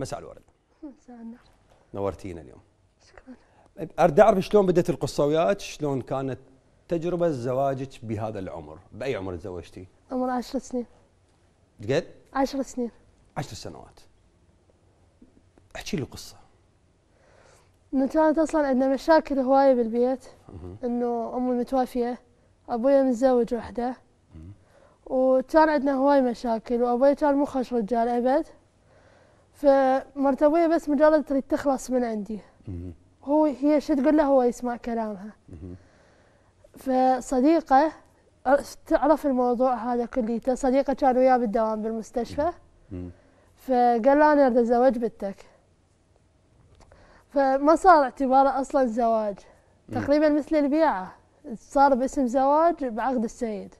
مساء الورد مساء النور نورتينا اليوم شكرا اريد اعرف شلون بدت القصه وياك شلون كانت تجربه زواجك بهذا العمر باي عمر تزوجتي عمر 10 سنين قد 10 سنين 10 سنوات احكي لي القصه كانت اصلا عندنا مشاكل هوايه بالبيت انه امي متوفيه ابويا متزوج وحده وكان عندنا هواي مشاكل وابوي كان مو خش رجال ابد ابوي بس مجرد تريد تخلص من عندي هو هي شو تقول له هو يسمع كلامها فصديقة تعرف الموضوع هذا كليته صديقة كان وياه بالدوام بالمستشفى فقال له أنا أريد أتزوج بنتك فما صار اعتباره أصلا زواج تقريبا مثل البيعة صار باسم زواج بعقد السيد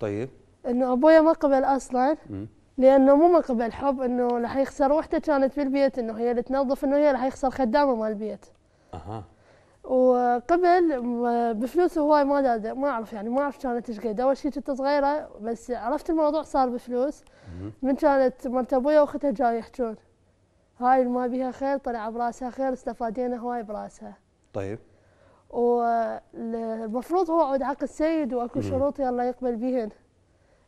طيب انه ابويا ما قبل اصلا لأنه مو من قبل حب إنه راح يخسر وحدة كانت بالبيت إنه هي اللي تنظف إنه هي راح يخسر خدامة مال البيت. أها. وقبل بفلوس هواي ما دادة ما أعرف يعني ما أعرف كانت إيش قد أول شيء كنت صغيرة بس عرفت الموضوع صار بفلوس من كانت مرت أبويا وأختها جاي يحجون هاي ما بيها خير طلع براسها خير استفادينا هواي براسها. طيب. والمفروض هو عقد عقد سيد واكو شروط يلا يقبل بيهن.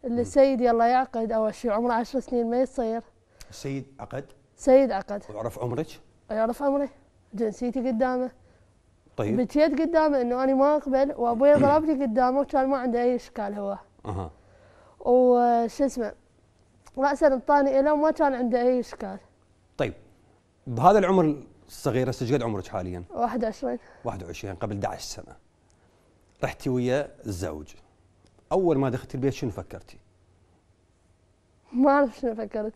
السيد يلا يعقد اول شيء عمره 10 سنين ما يصير السيد عقد سيد عقد ويعرف عمرك يعرف عمري جنسيتي قدامه طيب بكيت قدامه انه انا ما اقبل وابوي ضربني قدامه وكان ما عنده اي اشكال هو اها وش اسمه راسا انطاني له وما كان عنده اي اشكال طيب بهذا العمر الصغير هسه قد عمرك حاليا؟ 21 21 قبل 11 سنه رحتي ويا الزوج اول ما دخلت البيت شنو فكرتي؟ ما اعرف شنو فكرت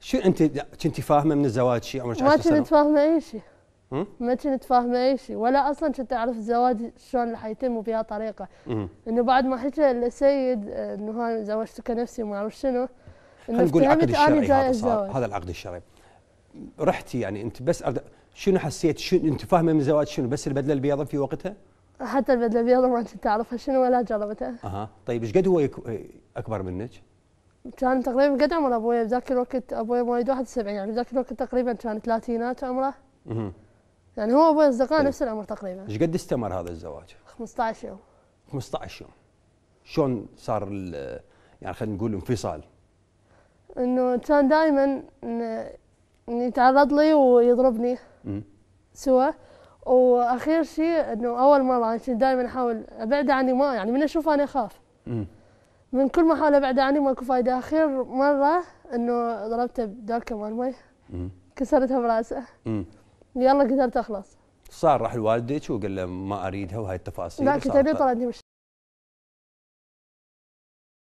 شو انت كنت فاهمه من الزواج شيء عمرك 10 سنه؟ ما كنت فاهمه اي شيء ما كنت فاهمه اي شيء ولا اصلا كنت اعرف الزواج شلون راح يتم وبها طريقه انه بعد ما حكى السيد انه هاي زوجتك نفسي وما اعرف شنو خلينا نقول العقد الشرعي هذا صار هذا العقد الشرعي رحتي يعني انت بس شنو حسيت شنو انت فاهمه من الزواج شنو بس البدله البيضاء في وقتها؟ حتى البدله الابيض ما كنت تعرفها شنو ولا جربتها. اها طيب ايش قد هو اكبر منك؟ كان تقريبا قد عمر ابوي بذاك الوقت ابوي مواليد 71 يعني بذاك الوقت تقريبا كان ثلاثينات عمره. اها يعني هو ابوي اصدقاء طيب. نفس العمر تقريبا. ايش قد استمر هذا الزواج؟ 15 يوم. 15 يوم. شلون صار يعني خلينا نقول انفصال؟ انه كان دائما يتعرض لي ويضربني. سوا واخير شيء انه اول مره كنت دائما احاول ابعد عني ما يعني من اشوف انا اخاف من كل ما احاول ابعد عني ماكو فايده اخير مره انه ضربته بدركه مال مي كسرتها براسه يلا قدرت اخلص صار راح لوالدك وقال له ما اريدها وهاي التفاصيل لا كنت طردني